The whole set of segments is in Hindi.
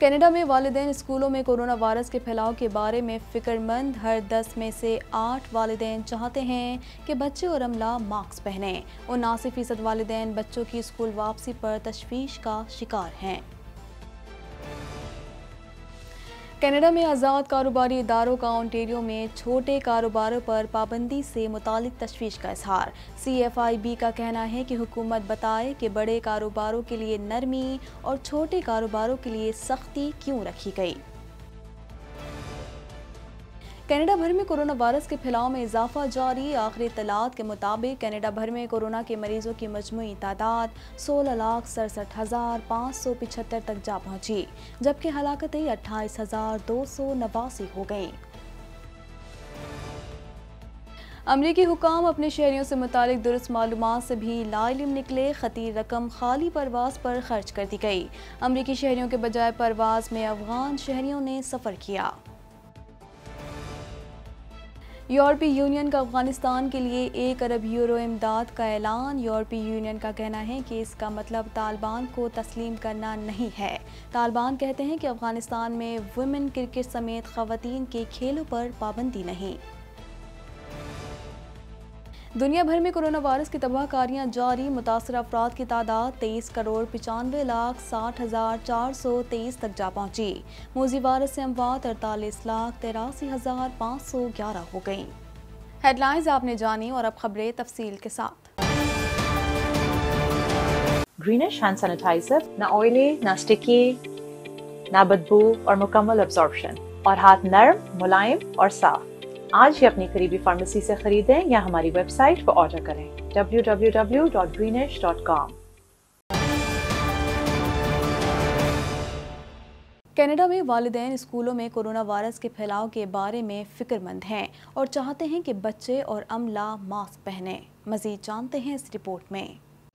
कनाडा में वालदे स्कूलों में कोरोना वायरस के फैलाव के बारे में फिक्रमंद हर दस में से आठ वालदे चाहते हैं कि बच्चे और अमला मास्क पहने उनासी फीसद वालदे बच्चों की स्कूल वापसी पर तशवीश का शिकार हैं कनाडा में आज़ाद कारोबारी इदारों का ऑन्टेरियो में छोटे कारोबारों पर पाबंदी से मुतल तशवीश का इजहार सी एफ आई बी का कहना है कि हुकूमत बताए कि बड़े कारोबारों के लिए नरमी और छोटे कारोबारों के लिए सख्ती क्यों रखी गई कनाडा भर में कोरोना वायरस के फैलाव में इजाफा जारी आखिरी तलात के मुताबिक कनाडा भर में कोरोना के मरीजों की मजमू तादाद सोलह लाख सड़सठ हज़ार पाँच सौ पिछहत्तर तक जा पहुँची जबकि हलाकतें अट्ठाईस हज़ार दो सौ नवासी हो गईं अमरीकी हुकाम अपने शहरीों से मुतालिक दुरुस्त मालूम से भी लाइम निकले खती रकम खाली परवाज पर खर्च कर दी गई अमरीकी शहरीों के बजाय परवाज में अफगान शहरीों ने सफ़र किया यूरोपीय यूनियन का अफगानिस्तान के लिए एक अरब यूरो इमदाद का ऐलान यूरोपीय यूनियन का कहना है कि इसका मतलब तालिबान को तस्लीम करना नहीं है तालिबान कहते हैं कि अफगानिस्तान में वुमेन क्रिकेट समेत खवतान के खेलों पर पाबंदी नहीं दुनिया भर में कोरोना वायरस की तबाहकारियां जारी मुतासर अफराद की तादाद तेईस करोड़ पचानवे लाख साठ हज़ार चार सौ तेईस तक जा पहुंची मोजी वायरस से अमवात अड़तालीस लाख तिरासी हज़ार पाँच सौ ग्यारह हो गई हेडलाइंस आपने जानी और अब खबरें तफसील के साथ ग्रीनिश हैंड सैनिटाइजर ना ऑयली ना स्टिकी ना बदबू और मुकम्मल और हाथ नरम मुलायम और साफ आज ही अपनी करीबी फार्मेसी से खरीदें या हमारी वेबसाइट पर ऑर्डर करें www.greenish.com कनाडा में वालदेन स्कूलों में कोरोना वायरस के फैलाव के बारे में फिक्रमंद हैं और चाहते हैं कि बच्चे और अमला मास्क पहने मजीद जानते हैं इस रिपोर्ट में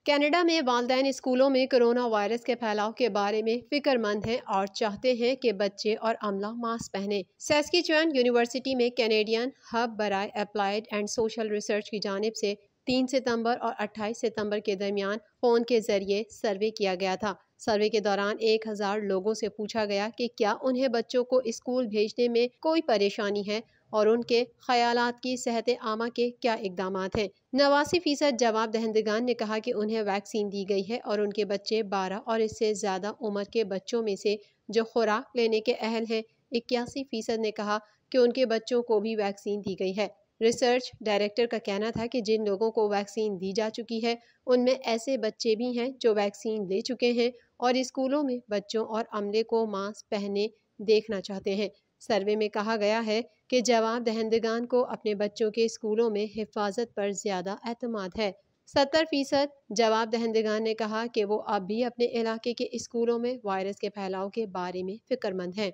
कनाडा में वालदे स्कूलों में कोरोना वायरस के फैलाव के बारे में फिक्रमंद हैं और चाहते हैं कि बच्चे और अमला मास्क पहने सेस्कीचुअन यूनिवर्सिटी में कैनेडियन हब बराए अप्लाइड एंड सोशल रिसर्च की जानब से तीन सितंबर और 28 सितंबर के दरमियान फ़ोन के ज़रिए सर्वे किया गया था सर्वे के दौरान एक हज़ार लोगों से पूछा गया कि क्या उन्हें बच्चों को स्कूल भेजने में कोई परेशानी है और उनके ख्याल की सेहत आमा के क्या इकदाम हैं नवासी फ़ीसद जवाब दहंदगान ने कहा कि उन्हें वैक्सीन दी गई है और उनके बच्चे बारह और इससे ज़्यादा उम्र के बच्चों में से जो खुराक लेने के अहल हैं इक्यासी फ़ीसद ने कहा कि उनके बच्चों को भी वैक्सीन दी गई है रिसर्च डायरेक्टर का कहना था कि जिन लोगों को वैक्सीन दी जा चुकी है उनमें ऐसे बच्चे भी हैं जो वैक्सीन ले चुके हैं और स्कूलों में बच्चों और अमले को मास्क पहने देखना चाहते हैं सर्वे में कहा गया है कि जवाब दहंदगान को अपने बच्चों के स्कूलों में हिफाजत पर ज़्यादा अतमाद है सत्तर फीसद जवाब दहंदगान ने कहा कि वो अब भी अपने इलाके के स्कूलों में वायरस के फैलाव के बारे में फिक्रमंद हैं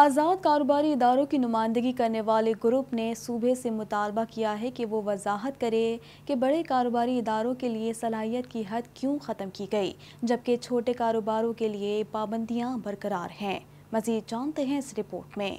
आज़ाद कारोबारी इदारों की नुमाइंदगी करने वाले ग्रुप ने सूबे से मुतालबा किया है कि वो वजाहत करे कि बड़े कारोबारी इदारों के लिए सलाहियत की हद क्यों ख़त्म की गई जबकि छोटे कारोबारों के लिए पाबंदियाँ बरकरार हैं मजीद जानते हैं इस रिपोर्ट में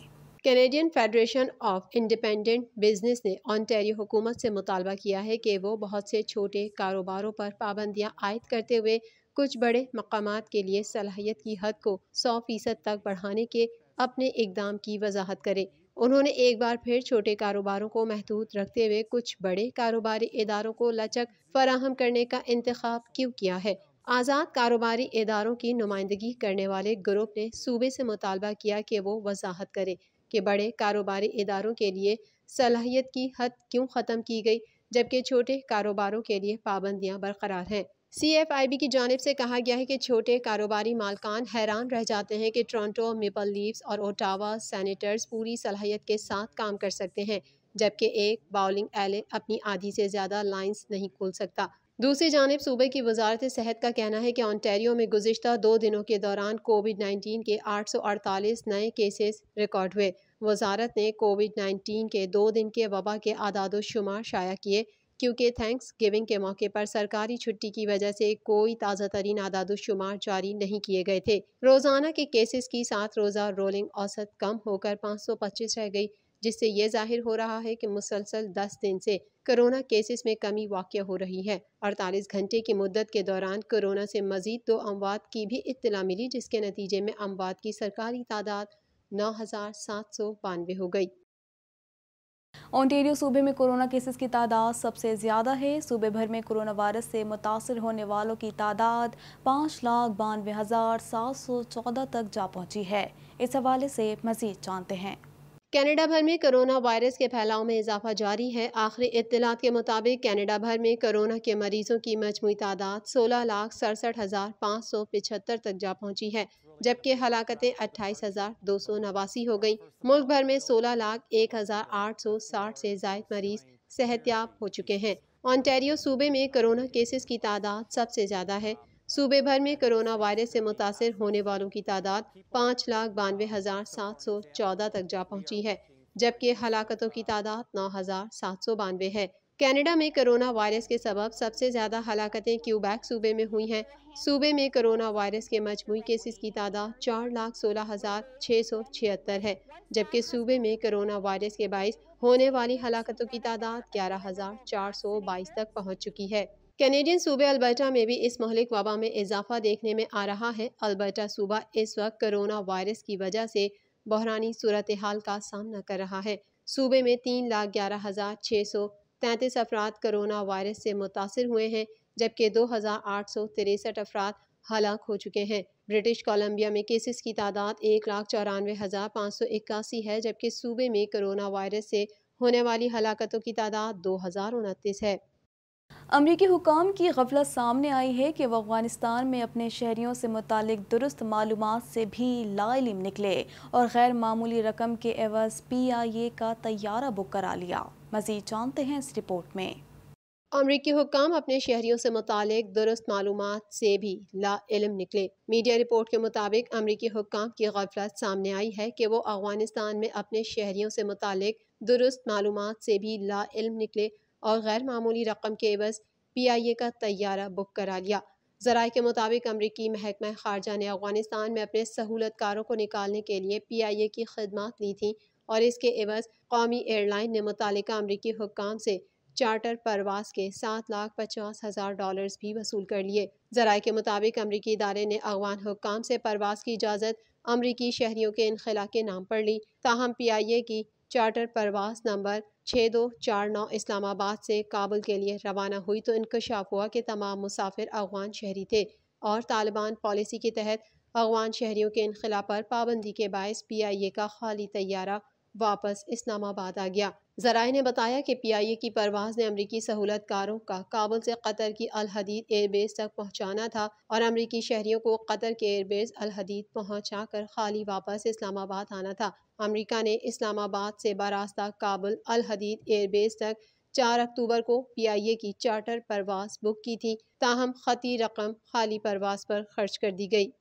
Canadian federation of independent business ने ऑनटेरियो हुकूमत से मुतालबा किया है कि वो बहुत से छोटे कारोबारों पर पाबंदियाँ आयद करते हुए कुछ बड़े मकाम के लिए सलाहियत की हद को सौ फ़ीसद तक बढ़ाने के अपने इकदाम की वजाहत करें उन्होंने एक बार फिर छोटे कारोबारों को महदूद रखते हुए कुछ बड़े कारोबारी इदारों को लचक फराहम करने का इंतखब क्यों किया है आज़ाद कारोबारी इदारों की नुमाइंदगी करने वाले ग्रुप ने सूबे से मुतालबा किया कि वो वजाहत करे कि बड़े कारोबारी इदारों के लिए सलाहियत की हद क्यों ख़त्म की गई जबकि छोटे कारोबारों के लिए पाबंदियाँ बरकरार हैं सी एफ आई बी की जानब से कहा गया है कि छोटे कारोबारी मालकान हैरान रह जाते हैं कि टोरंटो मिपल लीव्स और ओटावा सैनिटर्स पूरी सलाहियत के साथ काम कर सकते हैं जबकि एक बाउलिंग एले अपनी आधी से ज़्यादा लाइन्स नहीं खोल सकता दूसरी जानब सूबे की वजारत सेहत का कहना है कि ऑनटेरियो में गुजशत दो दिनों के दौरान कोविड नाइन्टीन के आठ सौ अड़तालीस नए केसेस रिकॉर्ड हुए वजारत ने कोविड नाइन्टीन के दो दिन के वबा के आदाद शुमार शाया किए क्योंकि थैंक्स गिविंग के मौके पर सरकारी छुट्टी की वजह से कोई ताज़ा तरीन आदादोशुमार जारी नहीं किए गए थे रोज़ाना के केसेस की सात रोज़ा रोलिंग औसत कम होकर पाँच सौ पच्चीस रह गई जिससे ये जाहिर हो रहा है कि मुसलसल दस दिन से कोरोना केसेस में कमी वाक़ हो रही है अड़तालीस घंटे की मुद्दत के दौरान कोरोना से मजीद दो अमवात की भी इतला मिली जिसके नतीजे में अमवात की सरकारी तादाद नौ हज़ार सात सौ बानवे हो गई ओंटेरियो सूबे में कोरोना केसेस की तादाद सबसे ज़्यादा है सूबे भर में कोरोना वायरस से मुतासर होने वालों की तादाद पाँच लाख बानवे हज़ार सात सौ चौदह तक जा पहुंची है इस हवाले से मज़ीद जानते हैं कनाडा भर में कोरोना वायरस के फैलाव में इजाफा जारी है आखिरी इतलात के मुताबिक कनाडा भर में कोरोना के मरीजों की मजमू तादाद सोलह लाख सड़सठ हज़ार पाँच सौ पिछहत्तर तक जा पहुंची है जबकि हलाकतें अट्ठाईस हज़ार दो सौ नवासी हो गयी मुल्क भर में सोलह लाख एक हज़ार आठ सौ साठ से जायद मरीज सेहतियाब हो चुके हैं ऑनटेरियो सूबे में कोरोना केसेस की तादाद सबसे ज़्यादा है सूबे भर में कोरोना वायरस से मुतासर होने वालों की तादाद पाँच लाख बानवे हज़ार सात सौ चौदह तक जा पहुँची है जबकि हलाकतों की तादाद नौ हज़ार सात सौ बानवे है कनाडा में कोरोना वायरस के सबब सबसे ज़्यादा हलाकतें क्यूबैक सूबे में हुई हैं सूबे में कोरोना वायरस के मजमू केसेस की तादाद चार लाख सोलह हज़ार छः सौ छिहत्तर है जबकि सूबे में कोरोना वायरस के बायस होने वाली हलाकतों की तादाद ग्यारह हज़ार चार सौ बाईस तक पहुँच चुकी है कैनेडियन सूबे अल्बर्टा में भी इस महलिक वबा में इजाफा देखने में आ रहा है अल्बर्टा सूबा इस वक्त कोरोना वायरस की वजह से बहरानी सूरत हाल का सामना कर रहा है सूबे में तीन लाख ग्यारह हज़ार छः सौ तैंतीस अफराद करोना वायरस से मुतासर हुए हैं जबकि दो हज़ार आठ सौ तिरसठ अफराद हलाक हो चुके हैं ब्रिटिश कोलंबिया में केसेस की तादाद एक लाख चौरानवे हज़ार पाँच सौ इक्यासी है जबकि सूबे में करोना वायरस से होने वाली हलाकतों की तादाद दो हज़ार उनतीस है अमरीकी हुकाम की गफलत सामने आई है कि वह अफगानिस्तान में अपने शहरीों से मुतक दुरुस्त मालूम से भी लाइम निकले और गैर मामूली रकम के एवज पी आई ए का तैयारा बुक करा लिया मजीद जानते हैं इस रिपोर्ट में अमरीकी हुकाम अपने शहरीों से मुतक दुरुस्त मालूम से भी लाइम निकले मीडिया रिपोर्ट के मुताबिक अमरीकी हुकाम की गफलत सामने आई है कि वो अफगानिस्तान में अपने शहरीों से मुतक दुरुस्त मालूम से भी लाइम निकले और गैर मामूली रकम के एवज पी आई ए का तैयारा बुक करा लिया जराए के मुताबिक अमरीकी महकमा खारजा ने अफगानिस्तान में अपने सहूलतकारों को निकालने के लिए पी आई ए की खदमात ली थी और इसके एवज कौमी एयरलाइन ने मुतल अमरीकी हुकाम से चार्टर परवास के सात लाख पचास हज़ार डॉलर्स भी वसूल कर लिए जराए के मुताबिक अमरीकी इदारे ने अगवान हुकाम से परवास की इजाज़त अमरीकी शहरीों के इनखला के नाम पर ली ताहम पी आई ए की चार्टर परवास नंबर छः दो चार नौ इस्लामाबाद से काबुल के लिए रवाना हुई तो इनकशाफ हुआ कि तमाम मुसाफिर अफगान शहरी थे और तालिबान पॉलिसी के तहत अफगान शहरीों के इनखला पर पाबंदी के बायस पी आई ए का खाली तैयारा वापस इस्लामाबाद आ गया जराए ने बताया कि पी आई ए की परवाज ने अमरीकी सहूलत कारों का काबुल से कतर की अलहदीद एयरबेस तक पहुँचाना था और अमरीकी शहरीों को कतर के एयरबेस अलहदीद पहुँचा कर खाली वापस इस्लामाबाद आना था अमरीका ने इस्लामाबाद से बारास्ता काबुल अलहदीद एयरबेस तक चार अक्टूबर को पी आई ए की चार्टर परवास बुक की थी ताहम खती रकम खाली परवास पर खर्च कर दी गई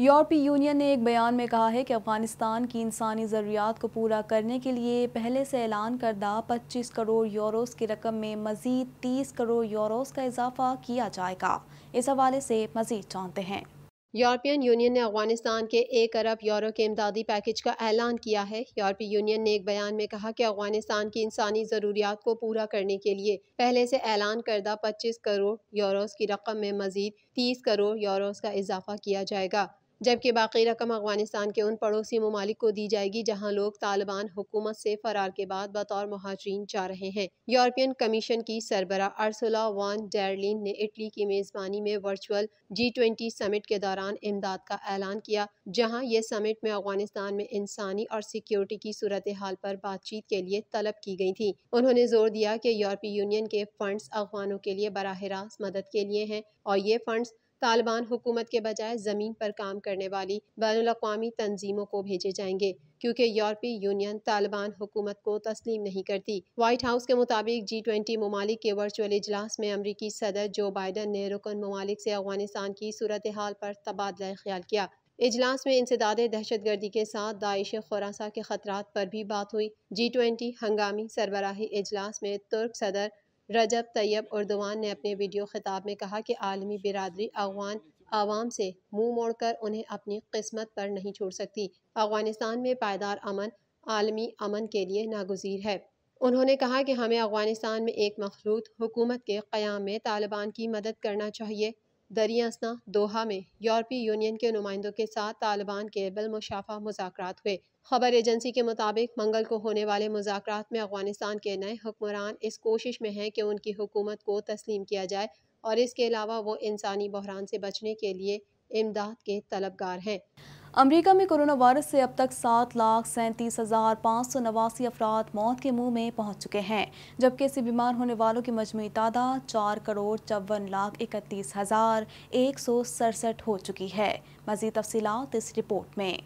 यूरोपीय यूनियन ने एक बयान में कहा है कि अफगानिस्तान की इंसानी ज़रूरियात को पूरा करने के लिए पहले से ऐलान करदा पच्चीस करोड़ यूरोस की रकम में मज़ीद तीस करोड़ यूरोस का इजाफा किया जाएगा इस हवाले से मज़ीद जानते हैं यूरोपियन यूनियन ने अफगानिस्तान के एक अरब यूरो के इमदादी पैकेज का ऐलान किया है यूरोपीय यूनियन ने एक बयान में कहा कि अफगानिस्तान की इंसानी ज़रूरियात को पूरा करने के लिए पहले से ऐलान करदा 25 करोड़ यूरोस की रकम में मजीद 30 करोड़ यूरोस का इजाफा किया जाएगा जबकि बाकी रकम अफगानिस्तान के उन पड़ोसी ममालिक को दी जाएगी जहां लोग तालिबान हुकूमत से फरार के बाद बतौर महाजरीन जा रहे हैं यूरोपियन कमीशन की सरबरा अर्सुला वान डेरलिन ने इटली की मेजबानी में वर्चुअल जी ट्वेंटी समिट के दौरान इमदाद का ऐलान किया जहाँ ये समिट में अफगानिस्तान में इंसानी और सिक्योरिटी की सूरत हाल पर बातचीत के लिए तलब की गई थी उन्होंने जोर दिया कि यूरोपीय यूनियन के फंड्स अफगानों के लिए बरह रास्त मदद के लिए हैं और ये फंड्स तालिबान हुकूमत के बजाय ज़मीन पर काम करने वाली बैन अवी तनजीमों को भेजे जाएंगे क्योंकि यूरोपीय यूनियन तालिबान हुकूमत को तस्लीम नहीं करती व्हाइट हाउस के मुताबिक जी ट्वेंटी ममालिक के वर्चुअल इजलास में अमरीकी सदर जो बाइडन ने रुकन ममालिक से अफगानिस्तान की सूरत हाल पर तबादला ख्याल किया इजलास में इंसदाद दहशत गर्दी के साथ दाइश खुरासा के खतरा पर भी बात हुई जी ट्वेंटी हंगामी सरबराही इजलास में तुर्क सदर रजब तैयब उर्दवान ने अपने वीडियो खिताब में कहा कि आलमी बिरादरी अफगान आवाम से मुंह मोड़कर उन्हें अपनी किस्मत पर नहीं छोड़ सकती अफगानिस्तान में पायदार अमन आलमी अमन के लिए नागजीर है उन्होंने कहा कि हमें अफगानिस्तान में एक मखलूत हुकूमत के क़्याम में तालिबान की मदद करना चाहिए दरियासना दोहा में यूरोपीय यूनियन के नुमाइंदों के साथ तालिबान के मुशाफा मुजाकर हुए खबर एजेंसी के मुताबिक मंगल को होने वाले मुजाकर में अफगानिस्तान के नए हुक्मरान इस कोशिश में हैं कि उनकी हुकूमत को तस्लीम किया जाए और इसके अलावा वो इंसानी बहरान से बचने के लिए इमदाद के तलबगार हैं अमरीका में कोरोना वायरस से अब तक सात लाख सैंतीस हज़ार पाँच सौ नवासी अफराद मौत के मुंह में पहुंच चुके हैं जबकि इससे बीमार होने वालों की मजमू तादाद चार करोड़ चौवन लाख इकतीस हज़ार एक सौ सड़सठ हो चुकी है मजीद तफसीत इस रिपोर्ट में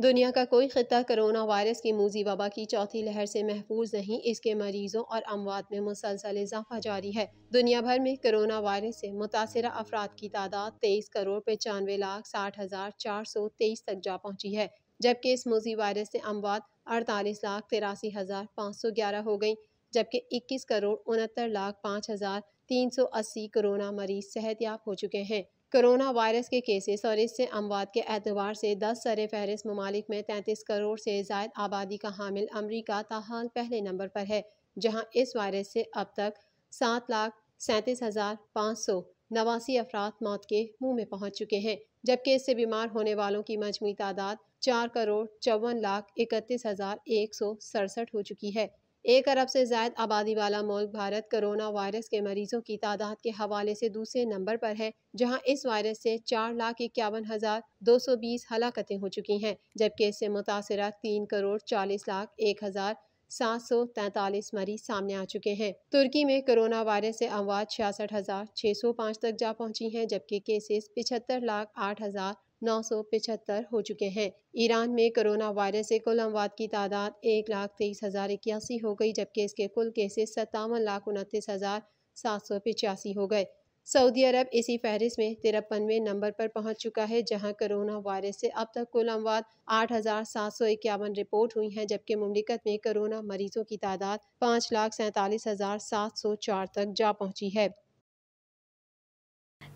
दुनिया का कोई ख़त्ता करोना वायरस की मूजी वबा की चौथी लहर से महफूज नहीं इसके मरीजों और अमवात में मुसलसल इजाफा जारी है दुनिया भर में करोना वायरस से मुतासर अफराद की तादाद तेईस करोड़ पचानवे लाख साठ हज़ार चार सौ तेईस तक जा पहुँची है जबकि इस मूजी वायरस से अमवात अड़तालीस लाख तिरासी हज़ार पाँच सौ ग्यारह हो गई जबकि इक्कीस करोड़ उनहत्तर लाख पाँच हज़ार तीन सौ अस्सी करोना मरीज सेहतियाब हो चुके हैं कोरोना वायरस के केसेस और इससे अमवात के एतबार से दस सर फहरिस्त ममालिक में तैंतीस करोड़ से जायद आबादी का हामिल अमरीका तहाल पहले नंबर पर है जहाँ इस वायरस से अब तक सात लाख सैंतीस हज़ार पाँच सौ नवासी अफराद मौत के मुँह में पहुँच चुके हैं जबकि इससे बीमार होने वालों की मजमू तादाद चार करोड़ चौवन लाख इकतीस हज़ार एक सौ सड़सठ हो चुकी है एक अरब से जायद आबादी वाला मुल्क भारत कोरोना वायरस के मरीजों की तादाद के हवाले से दूसरे नंबर पर है जहां इस वायरस से चार लाख इक्यावन हज़ार दो सौ बीस हलाकतें हो चुकी हैं जबकि इससे मुतासर तीन करोड़ चालीस लाख एक हज़ार सात सौ तैंतालीस मरीज सामने आ चुके हैं तुर्की में कोरोना वायरस से अमवात छियासठ हज़ार छः सौ पाँच तक जा पहुँची हैं जबकि केसेस पिछहत्तर लाख आठ हज़ार 975 हो चुके हैं ईरान में कोरोना वायरस से कुल अमवात की तादाद एक लाख तेईस हज़ार इक्यासी हो गई जबकि इसके कुल केसेस सत्तावन लाख उनतीस हज़ार सात सौ पिचासी हो गए सऊदी अरब इसी फहरिस्त में तिरपनवे नंबर पर पहुंच चुका है जहां कोरोना वायरस से अब तक कुल अमवात आठ हज़ार सात सौ इक्यावन रिपोर्ट हुई हैं जबकि ममलिकत में कोरोना मरीजों की तादाद पाँच लाख सैंतालीस हज़ार सात सौ चार तक जा पहुंची है